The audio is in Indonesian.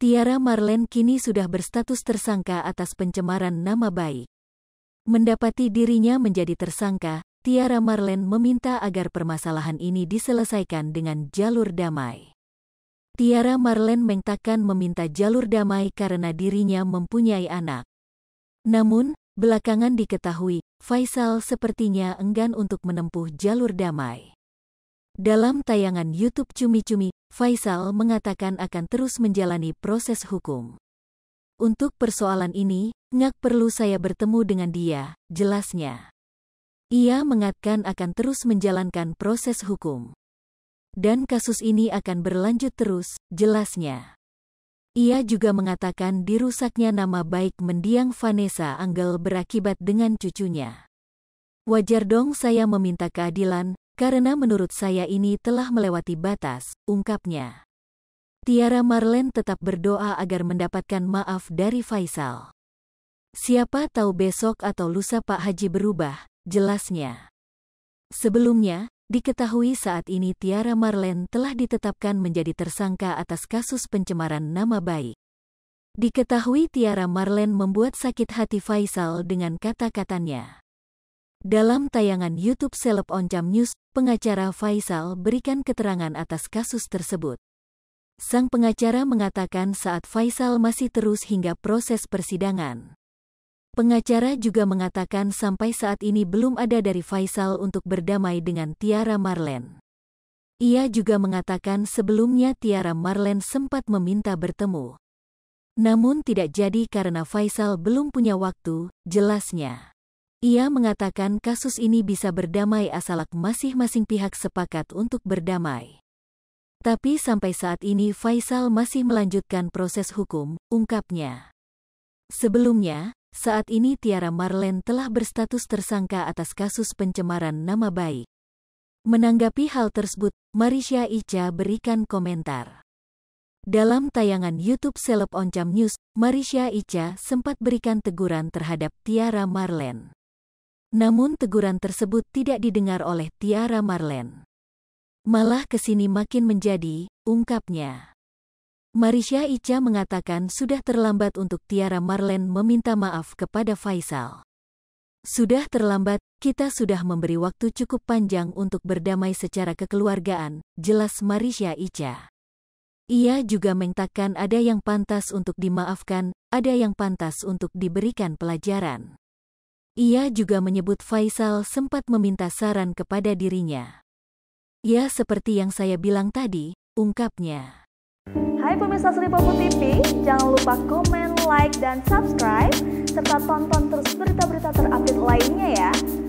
Tiara Marlen kini sudah berstatus tersangka atas pencemaran nama baik. Mendapati dirinya menjadi tersangka, Tiara Marlen meminta agar permasalahan ini diselesaikan dengan jalur damai. Tiara Marlen mengatakan meminta jalur damai karena dirinya mempunyai anak. Namun, belakangan diketahui, Faisal sepertinya enggan untuk menempuh jalur damai. Dalam tayangan YouTube Cumi Cumi, Faisal mengatakan akan terus menjalani proses hukum. Untuk persoalan ini, ngak perlu saya bertemu dengan dia, jelasnya. Ia mengatakan akan terus menjalankan proses hukum. Dan kasus ini akan berlanjut terus, jelasnya. Ia juga mengatakan dirusaknya nama baik mendiang Vanessa Anggel berakibat dengan cucunya. Wajar dong saya meminta keadilan, karena menurut saya ini telah melewati batas, ungkapnya. Tiara Marlen tetap berdoa agar mendapatkan maaf dari Faisal. Siapa tahu besok atau lusa Pak Haji berubah, jelasnya. Sebelumnya, diketahui saat ini Tiara Marlen telah ditetapkan menjadi tersangka atas kasus pencemaran nama baik. Diketahui Tiara Marlen membuat sakit hati Faisal dengan kata-katanya. Dalam tayangan YouTube Seleb Oncam News, pengacara Faisal berikan keterangan atas kasus tersebut. Sang pengacara mengatakan saat Faisal masih terus hingga proses persidangan. Pengacara juga mengatakan sampai saat ini belum ada dari Faisal untuk berdamai dengan Tiara Marlen. Ia juga mengatakan sebelumnya Tiara Marlen sempat meminta bertemu. Namun tidak jadi karena Faisal belum punya waktu, jelasnya. Ia mengatakan kasus ini bisa berdamai asalak masing-masing pihak sepakat untuk berdamai. Tapi sampai saat ini Faisal masih melanjutkan proses hukum, ungkapnya. Sebelumnya, saat ini Tiara Marlen telah berstatus tersangka atas kasus pencemaran nama baik. Menanggapi hal tersebut, Marisha Ica berikan komentar. Dalam tayangan YouTube Seleb Oncam News, Marisha Ica sempat berikan teguran terhadap Tiara Marlen. Namun teguran tersebut tidak didengar oleh Tiara Marlen. Malah kesini makin menjadi, ungkapnya. Marisha Ica mengatakan sudah terlambat untuk Tiara Marlen meminta maaf kepada Faisal. Sudah terlambat, kita sudah memberi waktu cukup panjang untuk berdamai secara kekeluargaan, jelas Marisha Ica. Ia juga mengatakan ada yang pantas untuk dimaafkan, ada yang pantas untuk diberikan pelajaran. Ia juga menyebut Faisal sempat meminta saran kepada dirinya. Ya seperti yang saya bilang tadi, ungkapnya. Hai pemirsa Seripopo TV, jangan lupa komen, like, dan subscribe, serta tonton terus berita-berita terupdate lainnya ya.